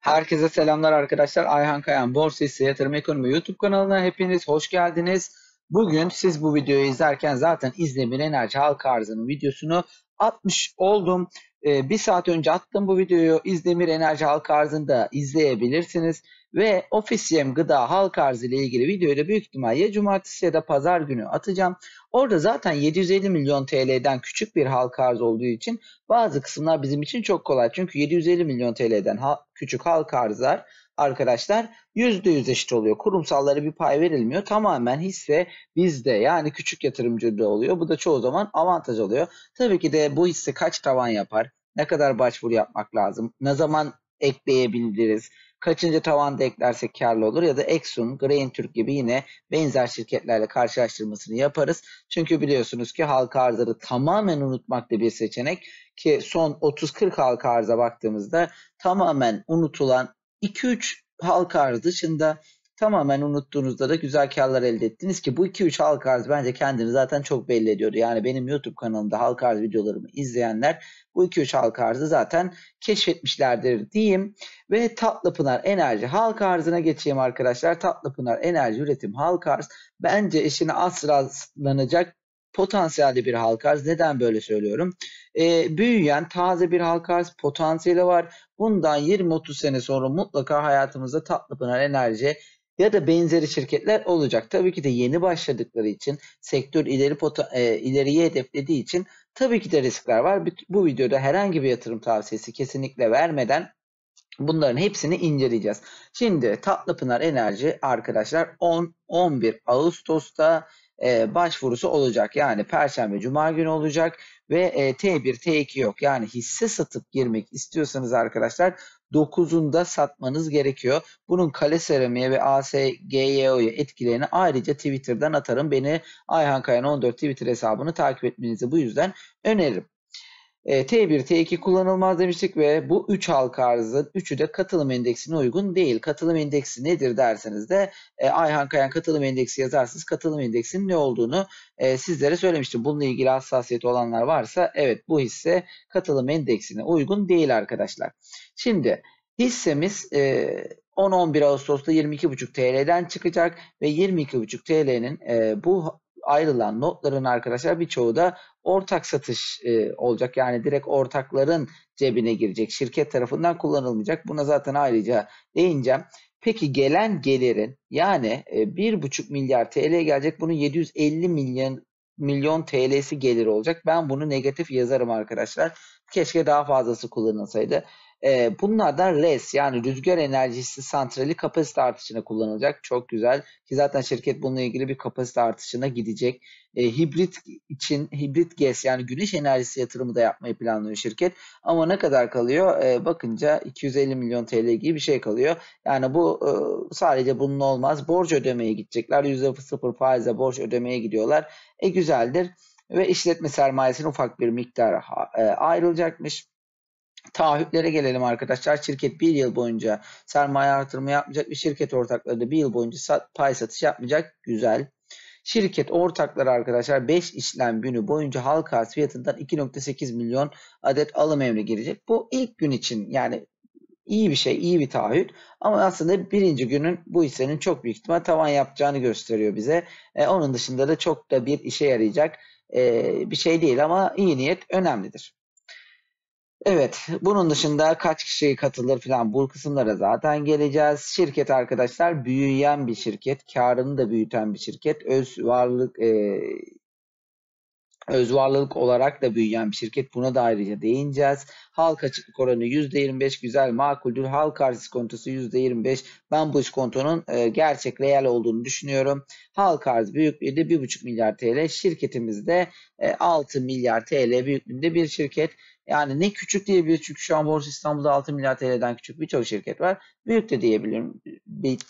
Herkese selamlar arkadaşlar. Ayhan Kayan Borsa Hisse Yatırım Ekonomi YouTube kanalına hepiniz hoş geldiniz. Bugün siz bu videoyu izlerken zaten İzlemir Enerji Halka Arzı'nın videosunu atmış oldum. E, bir saat önce attım bu videoyu. İzdemir Enerji Halk Arzı'nda izleyebilirsiniz. Ve Ofisiyem Gıda Halk Arzı ile ilgili videoyu da büyük ihtimal ya cumartesi ya da pazar günü atacağım. Orada zaten 750 milyon TL'den küçük bir halk arz olduğu için bazı kısımlar bizim için çok kolay. Çünkü 750 milyon TL'den ha- küçük halk arzlar arkadaşlar yüzde yüz eşit oluyor. Kurumsallara bir pay verilmiyor. Tamamen hisse bizde yani küçük yatırımcıda oluyor. Bu da çoğu zaman avantaj oluyor. Tabii ki de bu hisse kaç tavan yapar? Ne kadar başvuru yapmak lazım? Ne zaman ekleyebiliriz? Kaçıncı tavanda eklersek karlı olur ya da Exxon, Grain Türk gibi yine benzer şirketlerle karşılaştırmasını yaparız. Çünkü biliyorsunuz ki halka arzları tamamen unutmak da bir seçenek ki son 30-40 halka arza baktığımızda tamamen unutulan 2-3 halka arz dışında tamamen unuttuğunuzda da güzel karlar elde ettiniz ki bu 2-3 halka arz bence kendini zaten çok belli ediyordu. Yani benim YouTube kanalımda halka arz videolarımı izleyenler bu 2-3 halka arzı zaten keşfetmişlerdir diyeyim. Ve Tatlıpınar Enerji halka arzına geçeyim arkadaşlar. Tatlıpınar Enerji Üretim halka arz bence eşine az rastlanacak potansiyelli bir halka arz. Neden böyle söylüyorum? E, büyüyen taze bir halka arz potansiyeli var. Bundan 20-30 sene sonra mutlaka hayatımızda Tatlıpınar Enerji ya da benzeri şirketler olacak. Tabii ki de yeni başladıkları için sektör ileri pota, e, ileriye hedeflediği için tabii ki de riskler var. Bu videoda herhangi bir yatırım tavsiyesi kesinlikle vermeden Bunların hepsini inceleyeceğiz. Şimdi Tatlıpınar Enerji arkadaşlar 10-11 Ağustos'ta e, başvurusu olacak. Yani Perşembe, Cuma günü olacak ve e, T1, T2 yok. Yani hisse satıp girmek istiyorsanız arkadaşlar 9'unda satmanız gerekiyor. Bunun kale seramiye ve ASGYO'ya etkilerini ayrıca Twitter'dan atarım. Beni Ayhan Kayan 14 Twitter hesabını takip etmenizi bu yüzden öneririm. T1, e, T2 kullanılmaz demiştik ve bu 3 halka arzın 3'ü de katılım endeksine uygun değil. Katılım endeksi nedir derseniz de e, Ayhan Kayan katılım endeksi yazarsınız. Katılım endeksinin ne olduğunu e, sizlere söylemiştim. Bununla ilgili hassasiyet olanlar varsa evet bu hisse katılım endeksine uygun değil arkadaşlar. Şimdi hissemiz 10-11 Ağustos'ta 22,5 TL'den çıkacak ve 22,5 TL'nin bu ayrılan notların arkadaşlar birçoğu da ortak satış e, olacak. Yani direkt ortakların cebine girecek. Şirket tarafından kullanılmayacak. Buna zaten ayrıca değineceğim. Peki gelen gelirin yani e, 1,5 milyar TL gelecek. Bunun 750 milyon milyon TL'si gelir olacak. Ben bunu negatif yazarım arkadaşlar. Keşke daha fazlası kullanılsaydı. E, ee, bunlardan RES yani rüzgar enerjisi santrali kapasite artışına kullanılacak. Çok güzel ki zaten şirket bununla ilgili bir kapasite artışına gidecek. E, hibrit için hibrit GES yani güneş enerjisi yatırımı da yapmayı planlıyor şirket. Ama ne kadar kalıyor? E, bakınca 250 milyon TL gibi bir şey kalıyor. Yani bu e, sadece bunun olmaz. Borç ödemeye gidecekler. %0 faize borç ödemeye gidiyorlar. E güzeldir ve işletme sermayesinin ufak bir miktarı e, ayrılacakmış. Taahhütlere gelelim arkadaşlar. Şirket bir yıl boyunca sermaye artırımı yapmayacak ve şirket ortakları da bir yıl boyunca sat, pay satış yapmayacak. Güzel. Şirket ortakları arkadaşlar 5 işlem günü boyunca halka arz fiyatından 2.8 milyon adet alım emri girecek. Bu ilk gün için yani iyi bir şey, iyi bir taahhüt. Ama aslında birinci günün bu hissenin çok büyük ihtimal tavan yapacağını gösteriyor bize. E, onun dışında da çok da bir işe yarayacak e, bir şey değil ama iyi niyet önemlidir. Evet, bunun dışında kaç kişi katılır falan bu kısımlara zaten geleceğiz. Şirket arkadaşlar büyüyen bir şirket, karını da büyüten bir şirket, öz varlık e, özvarlılık olarak da büyüyen bir şirket. Buna da ayrıca değineceğiz. Halk açıklık oranı %25 güzel makuldür. Halk arz iskontosu %25. Ben bu iskontonun e, gerçek reel olduğunu düşünüyorum. Halk arz büyüklüğü de 1,5 milyar TL. Şirketimizde e, 6 milyar TL büyüklüğünde bir şirket. Yani ne küçük diyebilir çünkü şu an Borsa İstanbul'da 6 milyar TL'den küçük birçok şirket var. Büyük de diyebilirim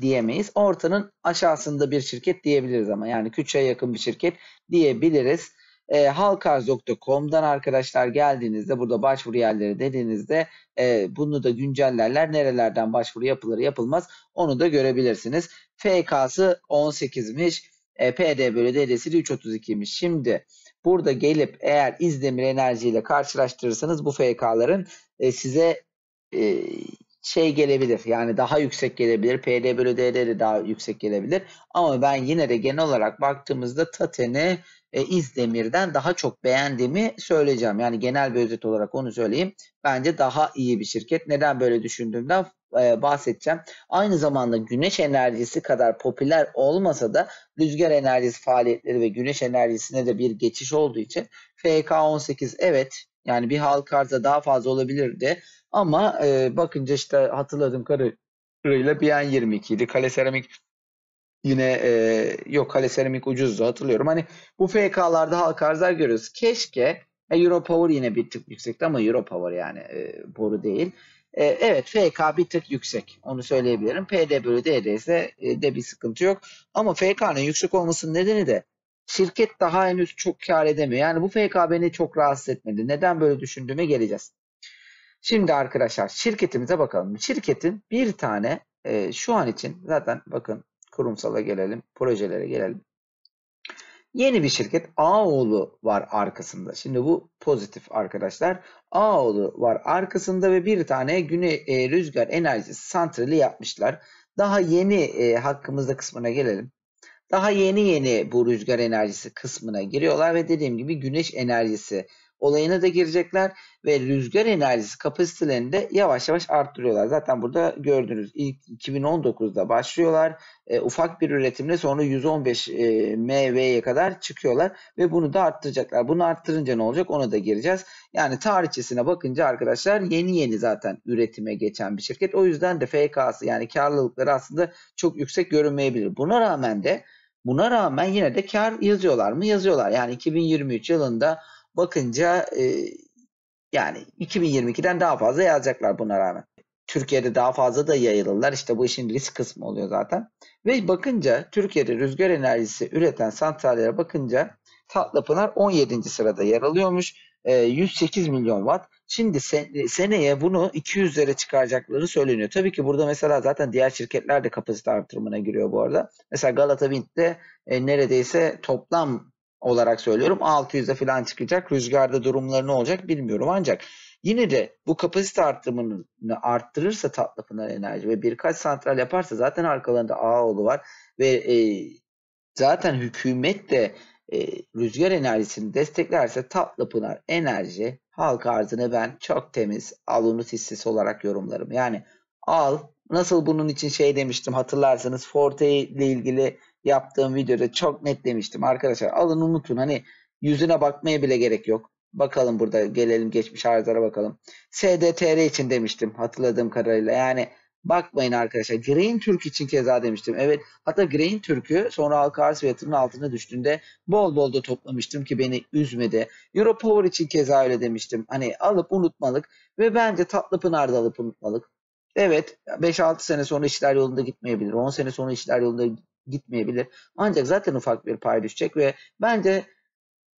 diyemeyiz. Ortanın aşağısında bir şirket diyebiliriz ama yani küçüğe yakın bir şirket diyebiliriz. E, ee, halkarz.com'dan arkadaşlar geldiğinizde burada başvuru yerleri dediğinizde e, bunu da güncellerler. Nerelerden başvuru yapılır yapılmaz onu da görebilirsiniz. FK'sı 18'miş. E, PD bölü DD'si de 3.32'ymiş. Şimdi burada gelip eğer İzdemir Enerji ile karşılaştırırsanız bu FK'ların e, size e, şey gelebilir. Yani daha yüksek gelebilir. PD bölü DD de daha yüksek gelebilir. Ama ben yine de genel olarak baktığımızda Taten'i e, İzdemir'den daha çok beğendiğimi söyleyeceğim. Yani genel bir özet olarak onu söyleyeyim. Bence daha iyi bir şirket. Neden böyle düşündüğümden e, bahsedeceğim. Aynı zamanda güneş enerjisi kadar popüler olmasa da rüzgar enerjisi faaliyetleri ve güneş enerjisine de bir geçiş olduğu için FK18 evet yani bir halka arza daha fazla olabilirdi. Ama e, bakınca işte hatırladığım kadarıyla BN22 idi. Kale Seramik Yine e, yok Hale Seramik ucuzdu hatırlıyorum. Hani bu FK'larda halka arzlar görüyoruz. Keşke e, Power yine bir tık yüksekti ama Euro Power yani e, boru değil. E, evet FK bir tık yüksek. Onu söyleyebilirim. PD bölü DD ise e, de bir sıkıntı yok. Ama FK'nın yüksek olmasının nedeni de şirket daha henüz çok kar edemiyor. Yani bu FK beni çok rahatsız etmedi. Neden böyle düşündüğüme geleceğiz. Şimdi arkadaşlar şirketimize bakalım. Şirketin bir tane e, şu an için zaten bakın kurumsala gelelim, projelere gelelim. Yeni bir şirket Ağoğlu var arkasında. Şimdi bu pozitif arkadaşlar. Ağoğlu var arkasında ve bir tane Güney e, Rüzgar Enerjisi Santrali yapmışlar. Daha yeni e, hakkımızda kısmına gelelim. Daha yeni yeni bu rüzgar enerjisi kısmına giriyorlar ve dediğim gibi güneş enerjisi olayına da girecekler ve rüzgar enerjisi kapasitelerini de yavaş yavaş arttırıyorlar. Zaten burada gördünüz ilk 2019'da başlıyorlar. E, ufak bir üretimle sonra 115 e, MV'ye kadar çıkıyorlar ve bunu da arttıracaklar. Bunu arttırınca ne olacak ona da gireceğiz. Yani tarihçesine bakınca arkadaşlar yeni yeni zaten üretime geçen bir şirket. O yüzden de FK'sı yani karlılıkları aslında çok yüksek görünmeyebilir. Buna rağmen de Buna rağmen yine de kar yazıyorlar mı? Yazıyorlar. Yani 2023 yılında bakınca e, yani 2022'den daha fazla yazacaklar buna rağmen. Türkiye'de daha fazla da yayılırlar. İşte bu işin risk kısmı oluyor zaten. Ve bakınca Türkiye'de rüzgar enerjisi üreten santrallere bakınca Tatlıpınar 17. sırada yer alıyormuş. E, 108 milyon watt. Şimdi sen, e, seneye bunu 200'lere çıkaracakları söyleniyor. Tabii ki burada mesela zaten diğer şirketler de kapasite artırımına giriyor bu arada. Mesela Galata Wind'de e, neredeyse toplam olarak söylüyorum 600'e falan çıkacak. Rüzgarda durumları ne olacak bilmiyorum ancak yine de bu kapasite artımını arttırırsa Tatlıpınar Enerji ve birkaç santral yaparsa zaten arkalarında Ağoğlu var ve e, zaten hükümet de e, rüzgar enerjisini desteklerse Tatlıpınar Enerji halk arzını ben çok temiz alunut hissesi olarak yorumlarım. Yani al nasıl bunun için şey demiştim hatırlarsanız Forte ile ilgili yaptığım videoda çok net demiştim arkadaşlar alın unutun hani yüzüne bakmaya bile gerek yok. Bakalım burada gelelim geçmiş arızalara bakalım. SDTR için demiştim hatırladığım kadarıyla yani bakmayın arkadaşlar. Green Türk için keza demiştim. Evet hatta Green Türk'ü sonra halka arz fiyatının altına düştüğünde bol bol da toplamıştım ki beni üzmedi. Euro Power için keza öyle demiştim. Hani alıp unutmalık ve bence tatlı da alıp unutmalık. Evet 5-6 sene sonra işler yolunda gitmeyebilir. 10 sene sonra işler yolunda gitmeyebilir. Ancak zaten ufak bir pay düşecek ve bence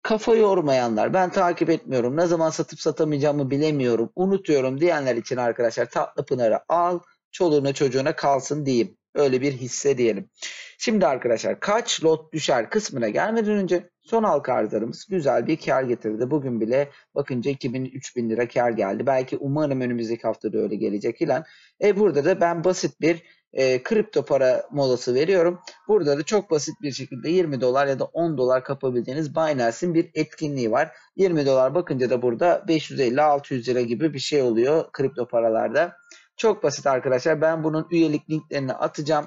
kafa yormayanlar, ben takip etmiyorum, ne zaman satıp satamayacağımı bilemiyorum, unutuyorum diyenler için arkadaşlar Tatlı Pınar'ı al, çoluğuna çocuğuna kalsın diyeyim. Öyle bir hisse diyelim. Şimdi arkadaşlar kaç lot düşer kısmına gelmeden önce son halka arzlarımız güzel bir kar getirdi. Bugün bile bakınca 2000-3000 lira kar geldi. Belki umarım önümüzdeki hafta da öyle gelecek ilan. E burada da ben basit bir e, kripto para molası veriyorum. Burada da çok basit bir şekilde 20 dolar ya da 10 dolar kapabildiğiniz Binance'in bir etkinliği var. 20 dolar bakınca da burada 550-600 lira gibi bir şey oluyor kripto paralarda. Çok basit arkadaşlar. Ben bunun üyelik linklerini atacağım.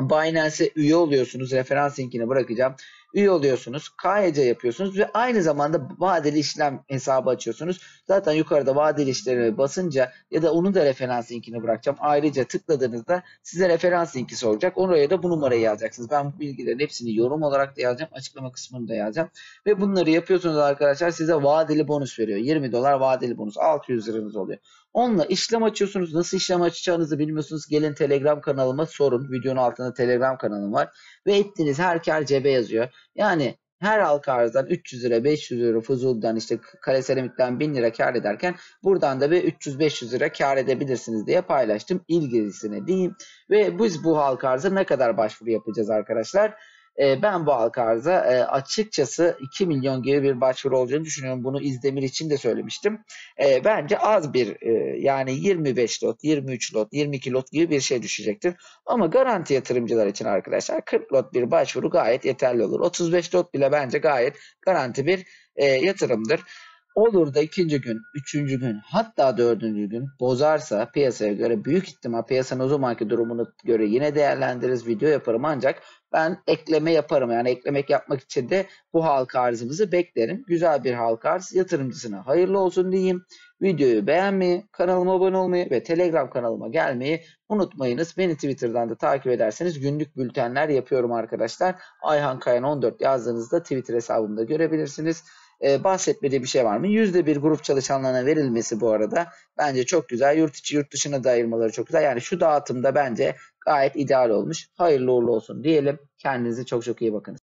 Binance'e üye oluyorsunuz. Referans linkini bırakacağım üye oluyorsunuz. KYC e yapıyorsunuz ve aynı zamanda vadeli işlem hesabı açıyorsunuz. Zaten yukarıda vadeli işlemi basınca ya da onun da referans linkini bırakacağım. Ayrıca tıkladığınızda size referans linki soracak. Oraya da bu numarayı yazacaksınız. Ben bu bilgilerin hepsini yorum olarak da yazacağım. Açıklama kısmını da yazacağım. Ve bunları yapıyorsunuz arkadaşlar size vadeli bonus veriyor. 20 dolar vadeli bonus. 600 liranız oluyor. Onunla işlem açıyorsunuz. Nasıl işlem açacağınızı bilmiyorsunuz. Gelin Telegram kanalıma sorun. Videonun altında Telegram kanalım var. Ve ettiğiniz her kar cebe yazıyor. Yani her halka arzdan 300 lira 500 lira Fuzul'dan işte Kale Seramik'ten 1000 lira kar ederken buradan da bir 300-500 lira kar edebilirsiniz diye paylaştım ilgilisine diyeyim. Ve biz bu halka arza ne kadar başvuru yapacağız arkadaşlar? E, ben bu halka arza e, açıkçası 2 milyon gibi bir başvuru olacağını düşünüyorum. Bunu İzdemir için de söylemiştim. E, bence az bir e, yani 25 lot, 23 lot, 22 lot gibi bir şey düşecektir. Ama garanti yatırımcılar için arkadaşlar 40 lot bir başvuru gayet yeterli olur. 35 lot bile bence gayet garanti bir e, yatırımdır. Olur da ikinci gün, üçüncü gün hatta dördüncü gün bozarsa piyasaya göre büyük ihtimal piyasanın o zamanki durumunu göre yine değerlendiririz video yaparım ancak ben ekleme yaparım. Yani eklemek yapmak için de bu halka arzımızı beklerim. Güzel bir halka arz yatırımcısına hayırlı olsun diyeyim. Videoyu beğenmeyi, kanalıma abone olmayı ve Telegram kanalıma gelmeyi unutmayınız. Beni Twitter'dan da takip ederseniz günlük bültenler yapıyorum arkadaşlar. Ayhan Kayan 14 yazdığınızda Twitter hesabımda görebilirsiniz e, bahsetmediği bir şey var mı? Yüzde bir grup çalışanlarına verilmesi bu arada bence çok güzel. Yurt içi yurt dışına da ayırmaları çok güzel. Yani şu dağıtımda bence gayet ideal olmuş. Hayırlı uğurlu olsun diyelim. Kendinize çok çok iyi bakın.